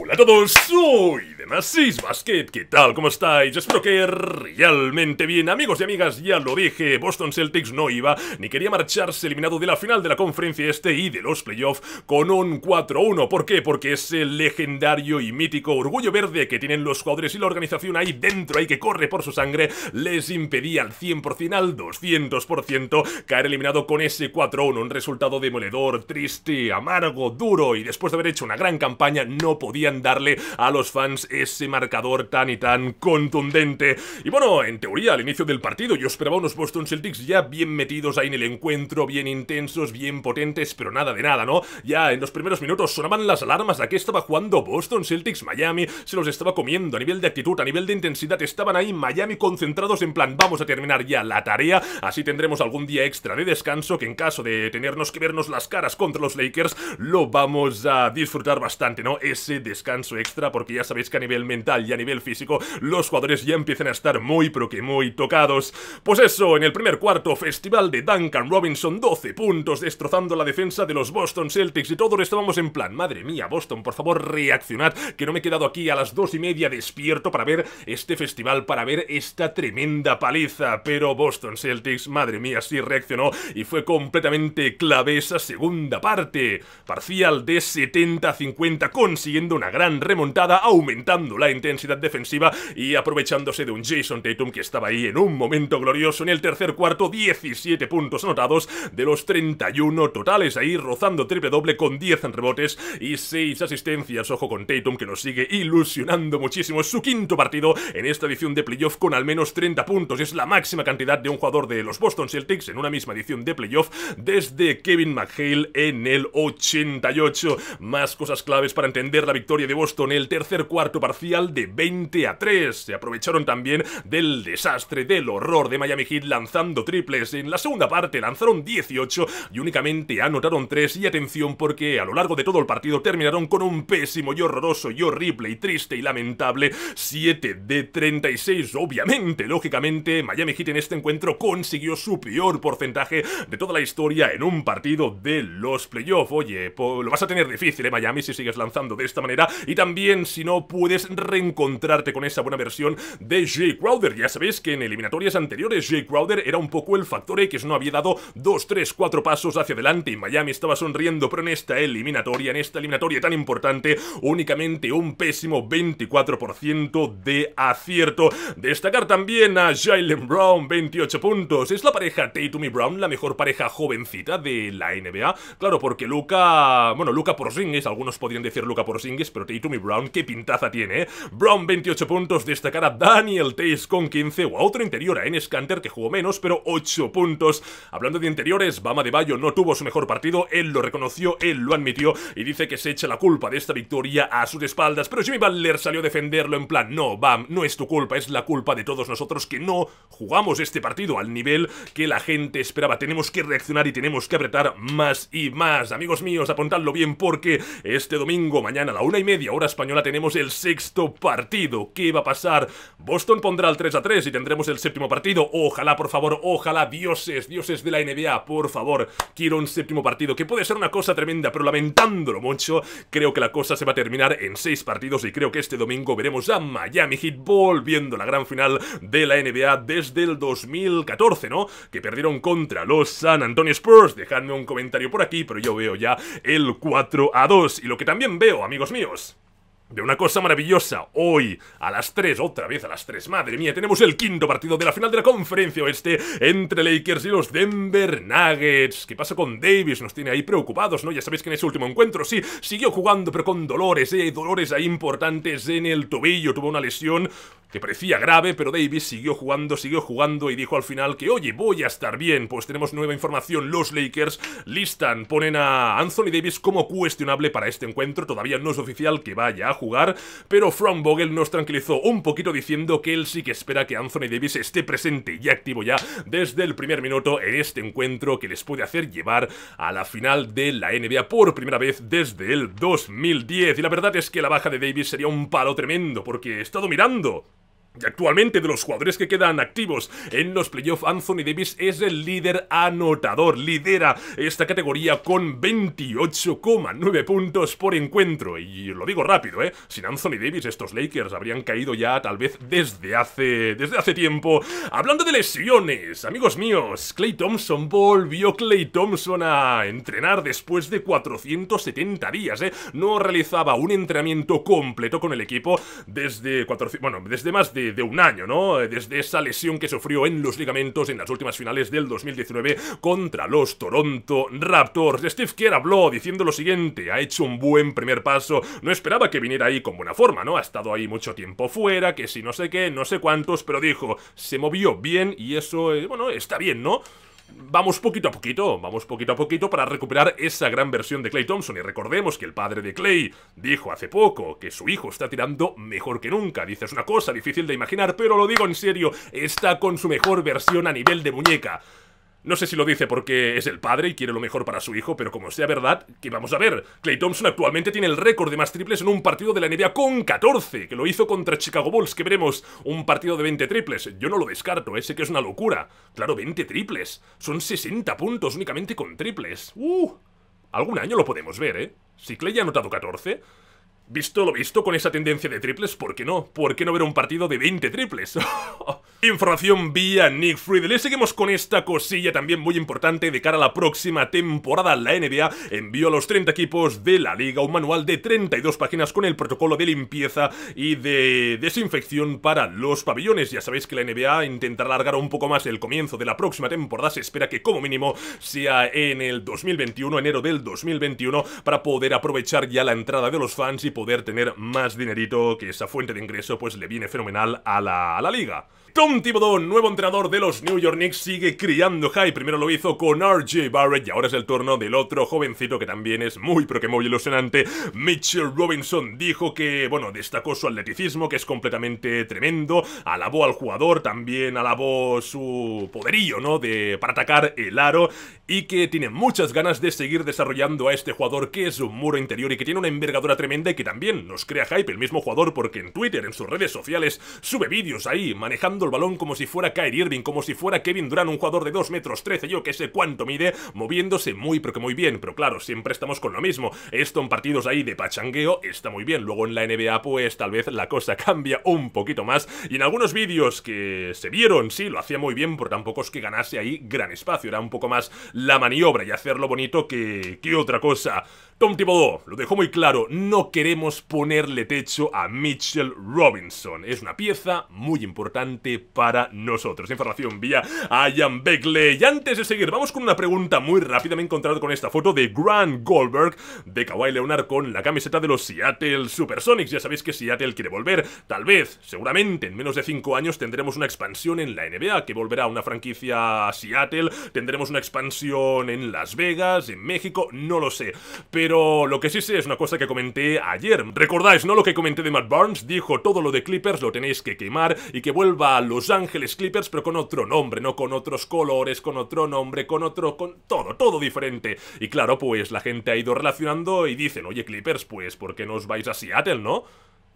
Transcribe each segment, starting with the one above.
Hola a todos, soy demás Basket, ¿qué tal? ¿Cómo estáis? Espero que realmente bien Amigos y amigas, ya lo dije, Boston Celtics no iba Ni quería marcharse eliminado de la final de la conferencia este y de los playoffs Con un 4-1, ¿por qué? Porque ese legendario y mítico orgullo verde que tienen los jugadores y la organización ahí dentro Ahí que corre por su sangre Les impedía al 100%, al 200% Caer eliminado con ese 4-1 Un resultado demoledor, triste, amargo, duro Y después de haber hecho una gran campaña no podían darle a los fans ese marcador tan y tan contundente. Y bueno, en teoría, al inicio del partido yo esperaba unos Boston Celtics ya bien metidos ahí en el encuentro, bien intensos, bien potentes, pero nada de nada, ¿no? Ya en los primeros minutos sonaban las alarmas de que estaba jugando Boston Celtics Miami, se los estaba comiendo a nivel de actitud, a nivel de intensidad, estaban ahí Miami concentrados en plan, vamos a terminar ya la tarea, así tendremos algún día extra de descanso que en caso de tenernos que vernos las caras contra los Lakers, lo vamos a disfrutar bastante, ¿no? Ese descanso extra, porque ya sabéis que a nivel mental y a nivel físico los jugadores ya empiezan a estar muy pero que muy tocados. Pues eso, en el primer cuarto, festival de Duncan Robinson, 12 puntos, destrozando la defensa de los Boston Celtics y todo lo estábamos en plan, madre mía, Boston, por favor reaccionad, que no me he quedado aquí a las dos y media despierto para ver este festival, para ver esta tremenda paliza, pero Boston Celtics, madre mía, sí reaccionó y fue completamente clave esa segunda parte, parcial de 70-50, consiguiendo una gran remontada, aumentando la intensidad defensiva y aprovechándose de un Jason Tatum que estaba ahí en un momento glorioso en el tercer cuarto, 17 puntos anotados de los 31 totales ahí rozando triple doble con 10 en rebotes y 6 asistencias, ojo con Tatum que nos sigue ilusionando muchísimo, es su quinto partido en esta edición de playoff con al menos 30 puntos, es la máxima cantidad de un jugador de los Boston Celtics en una misma edición de playoff desde Kevin McHale en el 88, más cosas claves para entender la victoria de Boston, en el tercer cuarto parcial de 20 a 3. Se aprovecharon también del desastre, del horror de Miami Heat lanzando triples. En la segunda parte lanzaron 18 y únicamente anotaron 3 y atención porque a lo largo de todo el partido terminaron con un pésimo y horroroso y horrible y triste y lamentable 7 de 36. Obviamente, lógicamente, Miami Heat en este encuentro consiguió su peor porcentaje de toda la historia en un partido de los playoffs. Oye, lo vas a tener difícil, ¿eh, Miami, si sigues lanzando de esta manera. Y también, si no puedes puedes reencontrarte con esa buena versión de Jay Crowder. Ya sabéis que en eliminatorias anteriores Jay Crowder era un poco el factor X, no había dado 2, 3, 4 pasos hacia adelante y Miami estaba sonriendo, pero en esta eliminatoria, en esta eliminatoria tan importante, únicamente un pésimo 24% de acierto. Destacar también a Jalen Brown, 28 puntos. Es la pareja Tatum y Brown la mejor pareja jovencita de la NBA. Claro, porque Luca, bueno, Luca Porzingis, algunos podrían decir Luca Porzingis, pero Tatum y Brown, qué pintaza tiene tiene, ¿eh? Brown 28 puntos, destacar Daniel Tays con 15 o a otro interior, a Enes Kanter que jugó menos, pero 8 puntos. Hablando de interiores, Bama de Bayo no tuvo su mejor partido, él lo reconoció, él lo admitió y dice que se echa la culpa de esta victoria a sus espaldas, pero Jimmy Butler salió a defenderlo en plan, no, Bam, no es tu culpa, es la culpa de todos nosotros que no jugamos este partido al nivel que la gente esperaba. Tenemos que reaccionar y tenemos que apretar más y más. Amigos míos, apuntadlo bien porque este domingo, mañana a la una y media hora española, tenemos el sexto partido. ¿Qué va a pasar? Boston pondrá el 3 a 3 y tendremos el séptimo partido. Ojalá, por favor, ojalá, dioses, dioses de la NBA, por favor, quiero un séptimo partido, que puede ser una cosa tremenda, pero lamentándolo mucho, creo que la cosa se va a terminar en seis partidos y creo que este domingo veremos a Miami Heat volviendo a la gran final de la NBA desde el 2014, ¿no? Que perdieron contra los San Antonio Spurs. Dejadme un comentario por aquí, pero yo veo ya el 4 a 2. Y lo que también veo, amigos míos, de una cosa maravillosa. Hoy, a las 3, otra vez a las 3, madre mía, tenemos el quinto partido de la final de la conferencia oeste entre Lakers y los Denver Nuggets. ¿Qué pasa con Davis? Nos tiene ahí preocupados, ¿no? Ya sabéis que en ese último encuentro sí, siguió jugando, pero con dolores, ¿eh? Dolores ahí importantes en el tobillo. Tuvo una lesión que parecía grave, pero Davis siguió jugando, siguió jugando y dijo al final que, oye, voy a estar bien. Pues tenemos nueva información. Los Lakers listan, ponen a Anthony Davis como cuestionable para este encuentro. Todavía no es oficial que vaya a jugar, pero From Vogel nos tranquilizó un poquito diciendo que él sí que espera que Anthony Davis esté presente y activo ya desde el primer minuto en este encuentro que les puede hacer llevar a la final de la NBA por primera vez desde el 2010. Y la verdad es que la baja de Davis sería un palo tremendo porque he estado mirando Actualmente de los jugadores que quedan activos en los playoffs, Anthony Davis es el líder anotador, lidera esta categoría con 28,9 puntos por encuentro. Y lo digo rápido, ¿eh? Sin Anthony Davis estos Lakers habrían caído ya tal vez desde hace, desde hace tiempo. Hablando de lesiones, amigos míos, Clay Thompson volvió Clay Thompson a entrenar después de 470 días, ¿eh? No realizaba un entrenamiento completo con el equipo desde, bueno, desde más de de, un año, ¿no? Desde esa lesión que sufrió en los ligamentos en las últimas finales del 2019 contra los Toronto Raptors. Steve Kerr habló diciendo lo siguiente, ha hecho un buen primer paso, no esperaba que viniera ahí con buena forma, ¿no? Ha estado ahí mucho tiempo fuera, que si no sé qué, no sé cuántos, pero dijo, se movió bien y eso, eh, bueno, está bien, ¿no? Vamos poquito a poquito, vamos poquito a poquito para recuperar esa gran versión de Clay Thompson. Y recordemos que el padre de Clay dijo hace poco que su hijo está tirando mejor que nunca. Dice, es una cosa difícil de imaginar, pero lo digo en serio, está con su mejor versión a nivel de muñeca. No sé si lo dice porque es el padre y quiere lo mejor para su hijo, pero como sea verdad, que vamos a ver. Clay Thompson actualmente tiene el récord de más triples en un partido de la NBA con 14, que lo hizo contra Chicago Bulls, que veremos un partido de 20 triples. Yo no lo descarto, ese ¿eh? que es una locura. Claro, 20 triples. Son 60 puntos únicamente con triples. ¡Uh! Algún año lo podemos ver, ¿eh? Si Clay ha anotado 14, Visto lo visto con esa tendencia de triples, ¿por qué no? ¿Por qué no ver un partido de 20 triples? Información vía Nick Friedel. Y seguimos con esta cosilla también muy importante de cara a la próxima temporada. La NBA envió a los 30 equipos de la liga un manual de 32 páginas con el protocolo de limpieza y de desinfección para los pabellones. Ya sabéis que la NBA intentará alargar un poco más el comienzo de la próxima temporada. Se espera que como mínimo sea en el 2021, enero del 2021, para poder aprovechar ya la entrada de los fans y poder tener más dinerito, que esa fuente de ingreso pues le viene fenomenal a la, a la liga. Tom Thibodeau, nuevo entrenador de los New York Knicks, sigue criando high... Primero lo hizo con RJ Barrett y ahora es el turno del otro jovencito que también es muy, pero que muy ilusionante. Mitchell Robinson dijo que, bueno, destacó su atleticismo, que es completamente tremendo. Alabó al jugador, también alabó su poderío, ¿no? De, para atacar el aro y que tiene muchas ganas de seguir desarrollando a este jugador que es un muro interior y que tiene una envergadura tremenda y que también nos crea hype el mismo jugador porque en Twitter, en sus redes sociales, sube vídeos ahí, manejando el balón como si fuera Kyrie Irving, como si fuera Kevin Durant, un jugador de 2 metros 13, yo que sé cuánto mide, moviéndose muy pero que muy bien, pero claro, siempre estamos con lo mismo. Esto en partidos ahí de pachangueo está muy bien, luego en la NBA pues tal vez la cosa cambia un poquito más y en algunos vídeos que se vieron, sí, lo hacía muy bien, pero tampoco es que ganase ahí gran espacio, era un poco más la maniobra y hacerlo bonito que, que otra cosa. Tom Thibodeau lo dejó muy claro, no queremos ponerle techo a Mitchell Robinson. Es una pieza muy importante para nosotros. Información vía Ian Beckley. Y antes de seguir, vamos con una pregunta muy rápida. Me he encontrado con esta foto de Grant Goldberg de Kawhi Leonard con la camiseta de los Seattle Supersonics. Ya sabéis que Seattle quiere volver. Tal vez, seguramente, en menos de 5 años tendremos una expansión en la NBA que volverá a una franquicia Seattle. Tendremos una expansión en Las Vegas, en México, no lo sé. Pero lo que sí sé es una cosa que comenté ayer ¿Recordáis, no? Lo que comenté de Matt Barnes, dijo todo lo de Clippers lo tenéis que quemar y que vuelva a Los Ángeles Clippers, pero con otro nombre, no con otros colores, con otro nombre, con otro, con todo, todo diferente. Y claro, pues la gente ha ido relacionando y dicen, oye Clippers, pues ¿por qué no os vais a Seattle, no?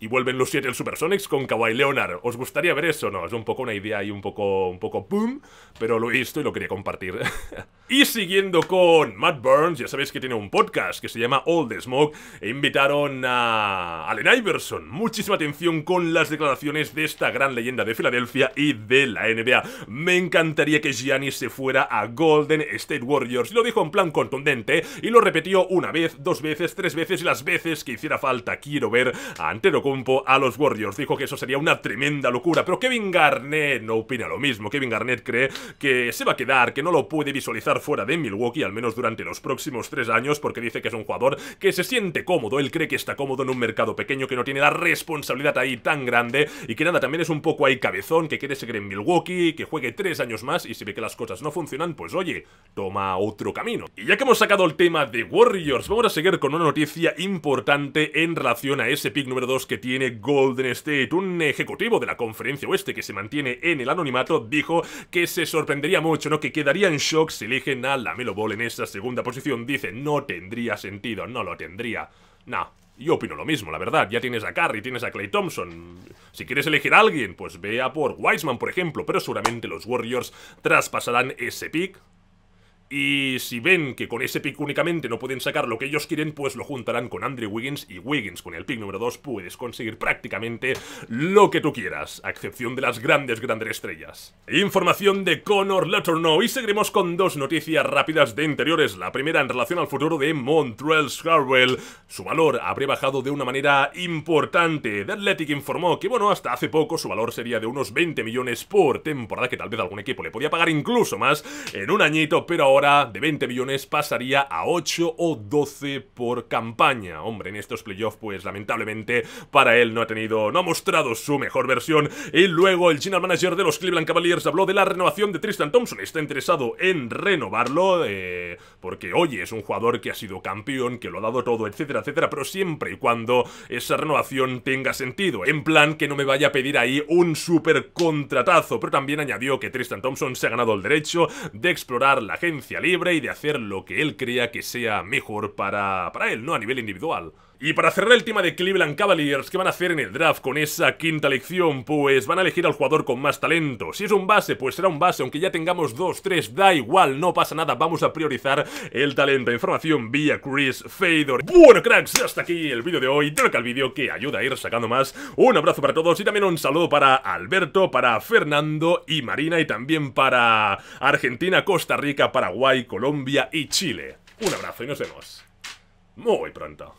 y vuelven los Seattle Supersonics con Kawhi Leonard. ¿Os gustaría ver eso? No, es un poco una idea y un poco, un poco boom, pero lo he visto y lo quería compartir. Y siguiendo con Matt Burns, ya sabéis que tiene un podcast que se llama Old Smoke, e invitaron a Allen Iverson. Muchísima atención con las declaraciones de esta gran leyenda de Filadelfia y de la NBA. Me encantaría que Giannis se fuera a Golden State Warriors. Lo dijo en plan contundente y lo repitió una vez, dos veces, tres veces y las veces que hiciera falta. Quiero ver a Compo a los Warriors. Dijo que eso sería una tremenda locura, pero Kevin Garnett no opina lo mismo. Kevin Garnett cree que se va a quedar, que no lo puede visualizar fuera de Milwaukee, al menos durante los próximos tres años, porque dice que es un jugador que se siente cómodo, él cree que está cómodo en un mercado pequeño, que no tiene la responsabilidad ahí tan grande, y que nada, también es un poco ahí cabezón, que quiere seguir en Milwaukee, que juegue tres años más, y si ve que las cosas no funcionan, pues oye, toma otro camino. Y ya que hemos sacado el tema de Warriors, vamos a seguir con una noticia importante en relación a ese pick número 2 que tiene Golden State. Un ejecutivo de la conferencia oeste que se mantiene en el anonimato dijo que se sorprendería mucho, ¿no? Que quedaría en shock si le en la Melo Ball en esta segunda posición, dice, no tendría sentido, no lo tendría. Nah, yo opino lo mismo, la verdad. Ya tienes a Curry, tienes a Clay Thompson. Si quieres elegir a alguien, pues vea por Wiseman, por ejemplo. Pero seguramente los Warriors traspasarán ese pick y si ven que con ese pick únicamente no pueden sacar lo que ellos quieren, pues lo juntarán con Andrew Wiggins y Wiggins con el pick número 2 puedes conseguir prácticamente lo que tú quieras, a excepción de las grandes, grandes estrellas. Información de Connor Letourneau y seguiremos con dos noticias rápidas de interiores. La primera en relación al futuro de Montreal Scarwell. Su valor habría bajado de una manera importante. The Athletic informó que, bueno, hasta hace poco su valor sería de unos 20 millones por temporada, que tal vez algún equipo le podía pagar incluso más en un añito, pero ahora de 20 millones pasaría a 8 o 12 por campaña. Hombre, en estos playoffs, pues lamentablemente para él no ha tenido, no ha mostrado su mejor versión. Y luego el general manager de los Cleveland Cavaliers habló de la renovación de Tristan Thompson. Está interesado en renovarlo eh, porque, hoy es un jugador que ha sido campeón, que lo ha dado todo, etcétera, etcétera. Pero siempre y cuando esa renovación tenga sentido. En plan que no me vaya a pedir ahí un super contratazo. Pero también añadió que Tristan Thompson se ha ganado el derecho de explorar la agencia libre y de hacer lo que él crea que sea mejor para, para él, ¿no? A nivel individual. Y para cerrar el tema de Cleveland Cavaliers, ¿qué van a hacer en el draft con esa quinta elección? Pues van a elegir al jugador con más talento. Si es un base, pues será un base, aunque ya tengamos dos, tres, da igual, no pasa nada, vamos a priorizar el talento. Información vía Chris Fader. Bueno, cracks, hasta aquí el vídeo de hoy. dale el vídeo que ayuda a ir sacando más. Un abrazo para todos y también un saludo para Alberto, para Fernando y Marina y también para Argentina, Costa Rica, Paraguay, Colombia y Chile. Un abrazo y nos vemos muy pronto.